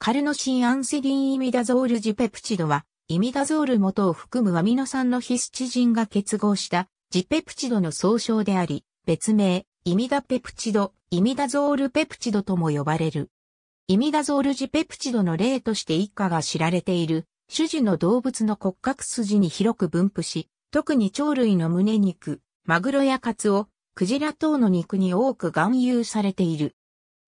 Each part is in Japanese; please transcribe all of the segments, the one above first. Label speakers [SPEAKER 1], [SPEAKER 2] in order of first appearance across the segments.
[SPEAKER 1] カルノシンアンセリンイミダゾールジペプチドは、イミダゾール元を含むアミノ酸のヒスチジンが結合したジペプチドの総称であり、別名、イミダペプチド、イミダゾールペプチドとも呼ばれる。イミダゾールジペプチドの例として一家が知られている、種子の動物の骨格筋に広く分布し、特に鳥類の胸肉、マグロやカツオ、クジラ等の肉に多く含有されている。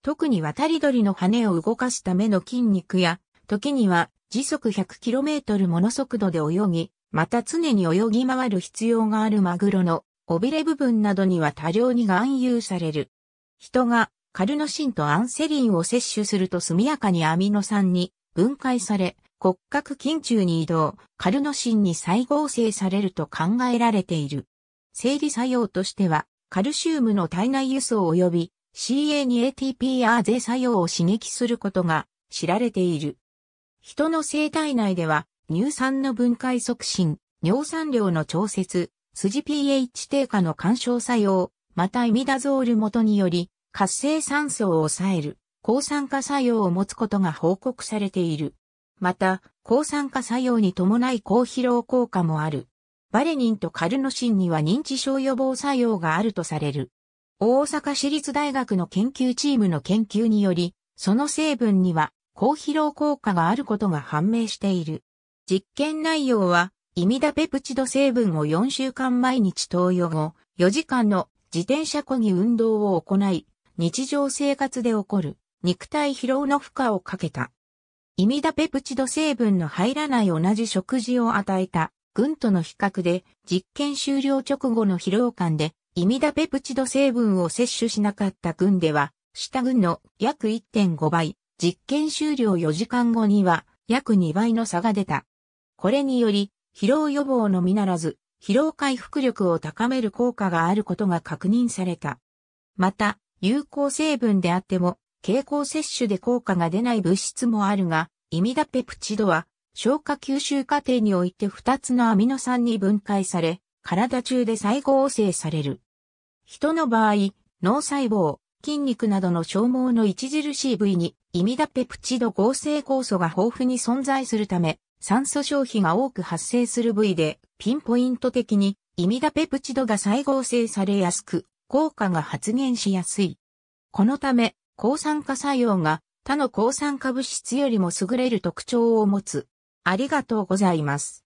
[SPEAKER 1] 特に渡り鳥の羽を動かすための筋肉や、時には時速 100km もの速度で泳ぎ、また常に泳ぎ回る必要があるマグロの尾びれ部分などには多量に含有される。人がカルノシンとアンセリンを摂取すると速やかにアミノ酸に分解され、骨格筋中に移動、カルノシンに再合成されると考えられている。生理作用としては、カルシウムの体内輸送及び CA に ATPR ゼ作用を刺激することが知られている。人の生体内では、乳酸の分解促進、尿酸量の調節、筋 pH 低下の干渉作用、またイミダゾール元により、活性酸素を抑える、抗酸化作用を持つことが報告されている。また、抗酸化作用に伴い抗疲労効果もある。バレニンとカルノシンには認知症予防作用があるとされる。大阪市立大学の研究チームの研究により、その成分には高疲労効果があることが判明している。実験内容は、イミダペプチド成分を4週間毎日投与後、4時間の自転車こぎ運動を行い、日常生活で起こる肉体疲労の負荷をかけた。イミダペプチド成分の入らない同じ食事を与えた群との比較で実験終了直後の疲労感でイミダペプチド成分を摂取しなかった群では、下群の約1.5倍、実験終了4時間後には約2倍の差が出た。これにより、疲労予防のみならず、疲労回復力を高める効果があることが確認された。また、有効成分であっても、経口摂取で効果が出ない物質もあるが、イミダペプチドは、消化吸収過程において2つのアミノ酸に分解され、体中で再合成される。人の場合、脳細胞、筋肉などの消耗の著しい部位に、イミダペプチド合成酵素が豊富に存在するため、酸素消費が多く発生する部位で、ピンポイント的に、イミダペプチドが再合成されやすく、効果が発現しやすい。このため、抗酸化作用が他の抗酸化物質よりも優れる特徴を持つ。ありがとうございます。